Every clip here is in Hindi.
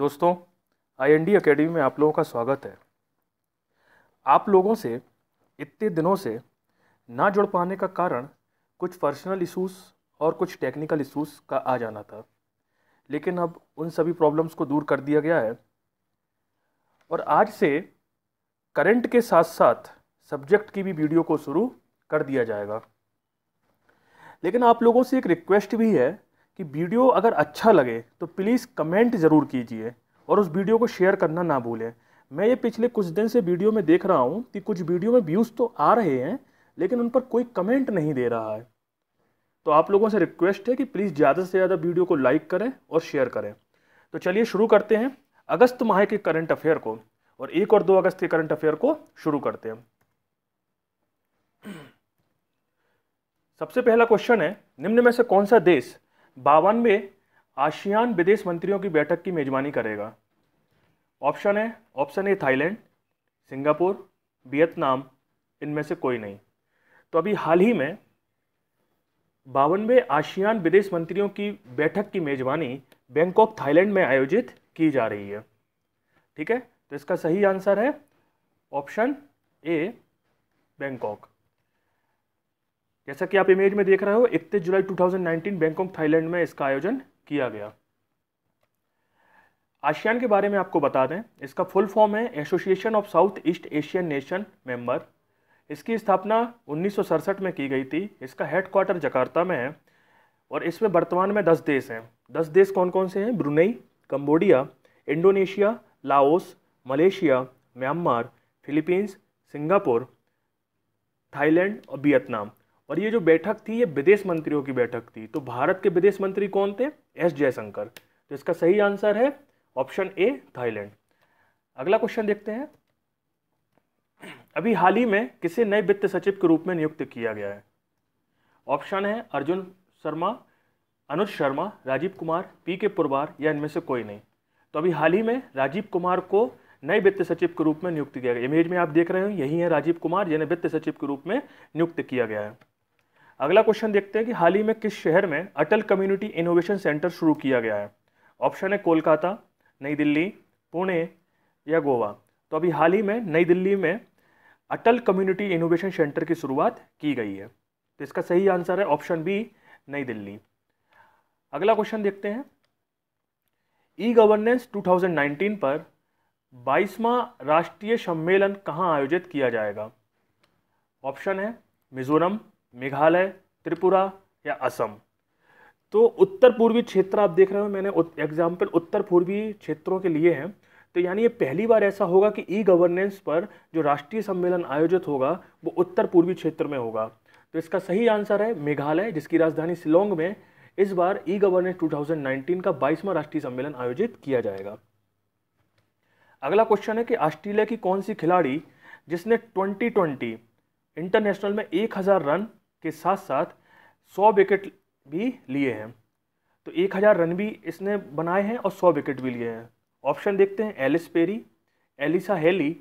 दोस्तों आई एन डी अकेडमी में आप लोगों का स्वागत है आप लोगों से इतने दिनों से ना जुड़ पाने का कारण कुछ पर्सनल इशूज़ और कुछ टेक्निकल इशूज़ का आ जाना था लेकिन अब उन सभी प्रॉब्लम्स को दूर कर दिया गया है और आज से करंट के साथ साथ सब्जेक्ट की भी वीडियो को शुरू कर दिया जाएगा लेकिन आप लोगों से एक रिक्वेस्ट भी है कि वीडियो अगर अच्छा लगे तो प्लीज़ कमेंट ज़रूर कीजिए और उस वीडियो को शेयर करना ना भूलें मैं ये पिछले कुछ दिन से वीडियो में देख रहा हूँ कि कुछ वीडियो में व्यूज़ तो आ रहे हैं लेकिन उन पर कोई कमेंट नहीं दे रहा है तो आप लोगों से रिक्वेस्ट है कि प्लीज़ ज़्यादा से ज़्यादा वीडियो को लाइक करें और शेयर करें तो चलिए शुरू करते हैं अगस्त माह के करंट अफेयर को और एक और दो अगस्त के करंट अफेयर को शुरू करते हैं सबसे पहला क्वेश्चन है निम्न में से कौन सा देश बावनवे आशियान विदेश मंत्रियों की बैठक की मेज़बानी करेगा ऑप्शन है option A Thailand Singapore Vietnam इनमें से कोई नहीं तो अभी हाल ही में बावनवे आशियान विदेश मंत्रियों की बैठक की मेज़बानी बैंकॉक थाईलैंड में आयोजित की जा रही है ठीक है तो इसका सही आंसर है ऑप्शन ए बैंकॉक जैसा कि आप इमेज में देख रहे हो इकतीस जुलाई 2019 बैंकॉक थाईलैंड में इसका आयोजन किया गया आशियान के बारे में आपको बता दें इसका फुल फॉर्म है Association of South East Asian Nation member इसकी स्थापना उन्नीस में की गई थी इसका हेडक्वार्टर जकार्ता में है और इसमें वर्तमान में दस देश हैं दस देश कौन कौन से हैं Brunei Cambodia Indonesia Laos Malaysia Myanmar Philippines Singapore Thailand और वियतनाम और ये जो बैठक थी ये विदेश मंत्रियों की बैठक थी तो भारत के विदेश मंत्री कौन थे एस जयशंकर तो इसका सही आंसर है ऑप्शन ए थाईलैंड अगला क्वेश्चन देखते हैं अभी हाल ही में किसे नए वित्त सचिव के रूप में नियुक्त किया गया है ऑप्शन है अर्जुन शर्मा अनुज शर्मा राजीव कुमार पी के पुरवार या इनमें से कोई नहीं तो अभी हाल ही में राजीव कुमार को नए वित्त सचिव के रूप में नियुक्त किया गया इमेज में आप देख रहे हो यही है राजीव कुमार जिन्हें वित्त सचिव के रूप में नियुक्त किया गया है अगला क्वेश्चन देखते हैं कि हाल ही में किस शहर में अटल कम्युनिटी इनोवेशन सेंटर शुरू किया गया है ऑप्शन है कोलकाता नई दिल्ली पुणे या गोवा तो अभी हाल ही में नई दिल्ली में अटल कम्युनिटी इनोवेशन सेंटर की शुरुआत की गई है तो इसका सही आंसर है ऑप्शन बी नई दिल्ली अगला क्वेश्चन देखते हैं ई गवर्नेंस 2019 पर बाईसवा राष्ट्रीय सम्मेलन कहाँ आयोजित किया जाएगा ऑप्शन है मिजोरम मेघालय त्रिपुरा या असम तो उत्तर पूर्वी क्षेत्र आप देख रहे हो मैंने एग्जाम्पल उत्तर पूर्वी क्षेत्रों के लिए हैं तो यानी ये पहली बार ऐसा होगा कि ई गवर्नेंस पर जो राष्ट्रीय सम्मेलन आयोजित होगा वो उत्तर पूर्वी क्षेत्र में होगा तो इसका सही आंसर है मेघालय जिसकी राजधानी शिलोंग में इस बार ई गवर्नेंस 2019 का 22वां राष्ट्रीय सम्मेलन आयोजित किया जाएगा अगला क्वेश्चन है कि ऑस्ट्रेलिया की कौन सी खिलाड़ी जिसने 2020 इंटरनेशनल में 1000 रन के साथ साथ सौ विकेट भी लिए हैं तो एक हज़ार रन भी इसने बनाए हैं और सौ विकेट भी लिए हैं ऑप्शन देखते हैं Ellyse Perry Alyssa Healy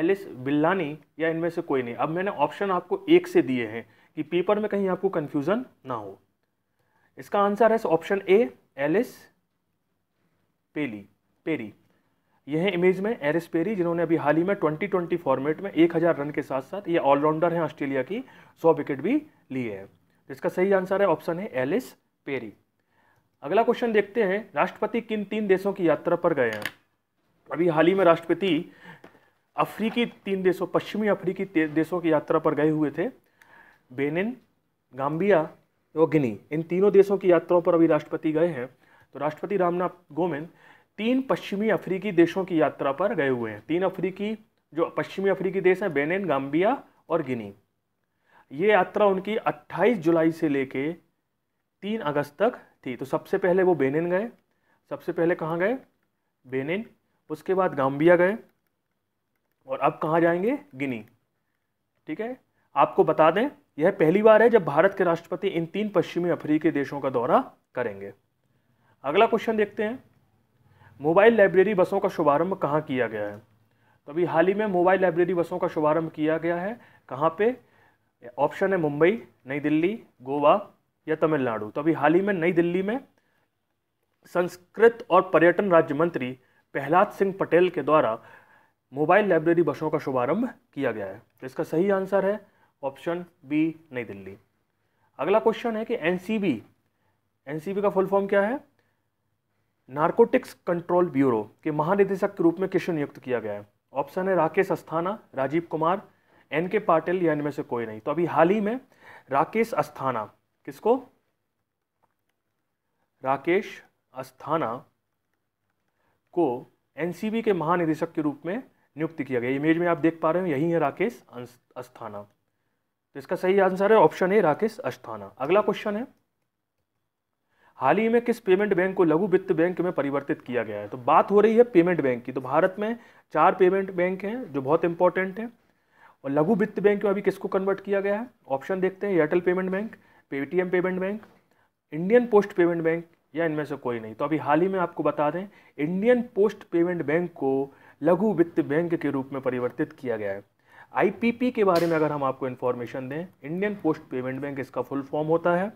Elyse Villani या इनमें से कोई नहीं अब मैंने ऑप्शन आपको एक से दिए हैं कि पेपर में कहीं आपको कन्फ्यूज़न ना हो इसका आंसर है option A Ellyse Pelly Perry यह इमेज में एरिस पेरी जिन्होंने अभी हाल ही में 2020 फॉर्मेट में 1000 रन के साथ साथ ये ऑलराउंडर हैं ऑस्ट्रेलिया की 100 विकेट भी लिए हैं तो इसका सही आंसर है ऑप्शन है एलिस पेरी अगला क्वेश्चन देखते हैं राष्ट्रपति किन तीन देशों की यात्रा पर गए हैं अभी हाल ही में राष्ट्रपति अफ्रीकी तीन देशों पश्चिमी अफ्रीकी देशों की यात्रा पर गए हुए थे बेनिन गाम्बिया और गिनी इन तीनों देशों की यात्राओं पर अभी राष्ट्रपति गए हैं तो राष्ट्रपति रामनाथ गोविंद तीन पश्चिमी अफ्रीकी देशों की यात्रा पर गए हुए हैं तीन अफ्रीकी जो पश्चिमी अफ्रीकी देश हैं बेनिन गाम्बिया और गिनी ये यात्रा उनकी 28 जुलाई से लेके 3 अगस्त तक थी तो सबसे पहले वो बेनिन गए सबसे पहले कहाँ गए बेनिन उसके बाद गाम्बिया गए और अब कहाँ जाएंगे गिनी ठीक है आपको बता दें यह पहली बार है जब भारत के राष्ट्रपति इन तीन पश्चिमी अफ्रीकी देशों का दौरा करेंगे अगला क्वेश्चन देखते हैं मोबाइल लाइब्रेरी बसों का शुभारंभ कहाँ किया गया है तो अभी हाल ही में मोबाइल लाइब्रेरी बसों का शुभारंभ किया गया है कहाँ पे ऑप्शन है मुंबई नई दिल्ली गोवा या तमिलनाडु तो अभी हाल ही में नई दिल्ली में संस्कृत और पर्यटन राज्य मंत्री प्रहलाद सिंह पटेल के द्वारा मोबाइल लाइब्रेरी बसों का शुभारंभ किया गया है तो इसका सही आंसर है ऑप्शन बी नई दिल्ली अगला क्वेश्चन है कि एन एनसीबी का फुल फॉर्म क्या है नारकोटिक्स कंट्रोल ब्यूरो के महानिदेशक के रूप में किसे नियुक्त किया गया है ऑप्शन है राकेश अस्थाना राजीव कुमार एन के पाटिल या इनमें से कोई नहीं तो अभी हाल ही में राकेश अस्थाना किसको राकेश अस्थाना को एनसीबी के महानिदेशक के रूप में नियुक्त किया गया इमेज में आप देख पा रहे हो यही है राकेश अस्थाना तो इसका सही आंसर है ऑप्शन ए राकेश अस्थाना अगला क्वेश्चन है हाल ही में किस पेमेंट बैंक को लघु वित्त बैंक में परिवर्तित किया गया है तो बात हो रही है पेमेंट बैंक की तो भारत में चार पेमेंट बैंक हैं जो बहुत इंपॉर्टेंट हैं और लघु वित्त बैंक में अभी किसको कन्वर्ट किया गया है ऑप्शन देखते हैं Airtel payment bank Paytm payment bank Indian post payment bank या इनमें से कोई नहीं तो अभी हाल ही में आपको बता दें इंडियन पोस्ट पेमेंट बैंक को लघु वित्त बैंक के रूप में परिवर्तित किया गया है आईपीपी के बारे में अगर हम आपको इन्फॉर्मेशन दें इंडियन पोस्ट पेमेंट बैंक इसका फुल फॉर्म होता है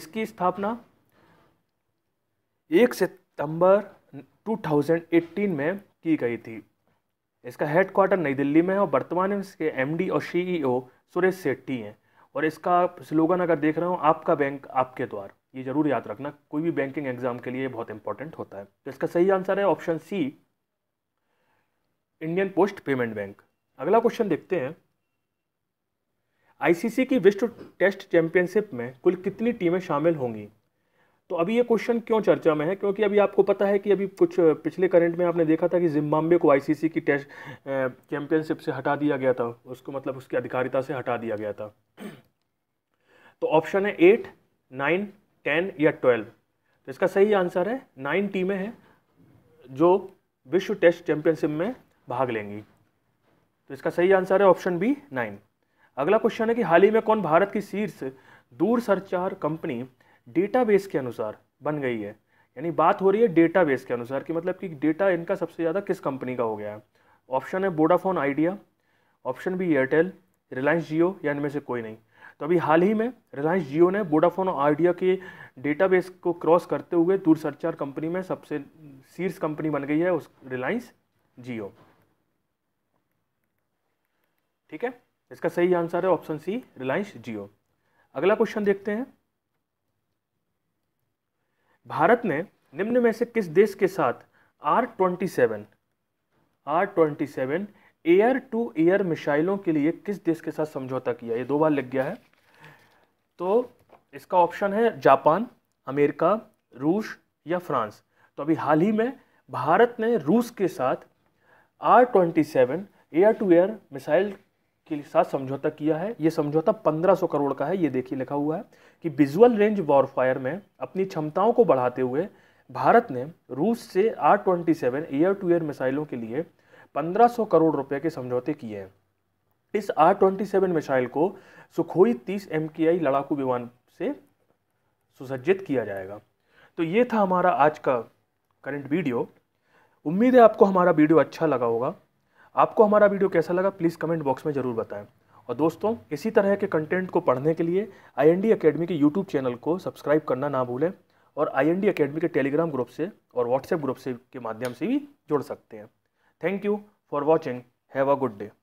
इसकी स्थापना एक सितंबर 2018 में की गई थी इसका हेडक्वार्टर नई दिल्ली में है और वर्तमान में इसके एमडी और सीईओ e सुरेश सेट्टी हैं और इसका स्लोगन अगर देख रहा हूँ आपका बैंक आपके द्वार ये जरूर याद रखना कोई भी बैंकिंग एग्जाम के लिए बहुत इंपॉर्टेंट होता है तो इसका सही आंसर है option C Indian post payment bank अगला क्वेश्चन देखते हैं आईसीसी की विश्व टेस्ट चैंपियनशिप में कुल कितनी टीमें शामिल होंगी तो अभी ये क्वेश्चन क्यों चर्चा में है क्योंकि अभी आपको पता है कि अभी कुछ पिछले करंट में आपने देखा था कि जिम्बाब्वे को आईसीसी की टेस्ट चैंपियनशिप से हटा दिया गया था उसको मतलब उसकी अधिकारिता से हटा दिया गया था तो ऑप्शन है एट नाइन टेन या ट्वेल्व तो इसका सही आंसर है नाइन टीमें हैं जो विश्व टेस्ट चैंपियनशिप में भाग लेंगी तो इसका सही आंसर है ऑप्शन बी नाइन अगला क्वेश्चन है कि हाल ही में कौन भारत की शीर्ष दूरसंचार कंपनी डेटाबेस के अनुसार बन गई है यानी बात हो रही है डेटाबेस के अनुसार कि मतलब कि डेटा इनका सबसे ज़्यादा किस कंपनी का हो गया है ऑप्शन है Vodafone Idea option B Airtel Reliance Jio या इनमें से कोई नहीं तो अभी हाल ही में रिलायंस जियो ने वोडाफोन और आइडिया के डेटाबेस को क्रॉस करते हुए दूरसंचार कंपनी में सबसे शीर्ष कंपनी बन गई है उस रिलायंस जियो ठीक है इसका सही आंसर है ऑप्शन सी रिलायंस जियो अगला क्वेश्चन देखते हैं भारत ने निम्न में से किस देश के साथ R twenty seven R twenty seven air to air मिसाइलों के लिए किस देश के साथ समझौता किया ये दो बार लग गया है तो इसका ऑप्शन है जापान अमेरिका रूस या फ्रांस तो अभी हाल ही में भारत ने रूस के साथ R twenty seven air to air missile के साथ समझौता किया है ये समझौता 1500 करोड़ का है ये देखिए लिखा हुआ है कि विजुअल रेंज वॉरफायर में अपनी क्षमताओं को बढ़ाते हुए भारत ने रूस से R twenty seven air to air मिसाइलों के लिए 1500 करोड़ रुपए के समझौते किए हैं इस आर ट्वेंटी सेवन मिसाइल को सुखोई तीस एम लड़ाकू विमान से सुसज्जित किया जाएगा तो ये था हमारा आज का करंट वीडियो उम्मीद है आपको हमारा वीडियो अच्छा लगा होगा आपको हमारा वीडियो कैसा लगा प्लीज़ कमेंट बॉक्स में ज़रूर बताएं और दोस्तों इसी तरह के कंटेंट को पढ़ने के लिए आई एन अकेडमी के यूट्यूब चैनल को सब्सक्राइब करना ना भूलें और आई एन अकेडमी के टेलीग्राम ग्रुप से और व्हाट्सएप ग्रुप से के माध्यम से भी जुड़ सकते हैं thank you for watching have a good day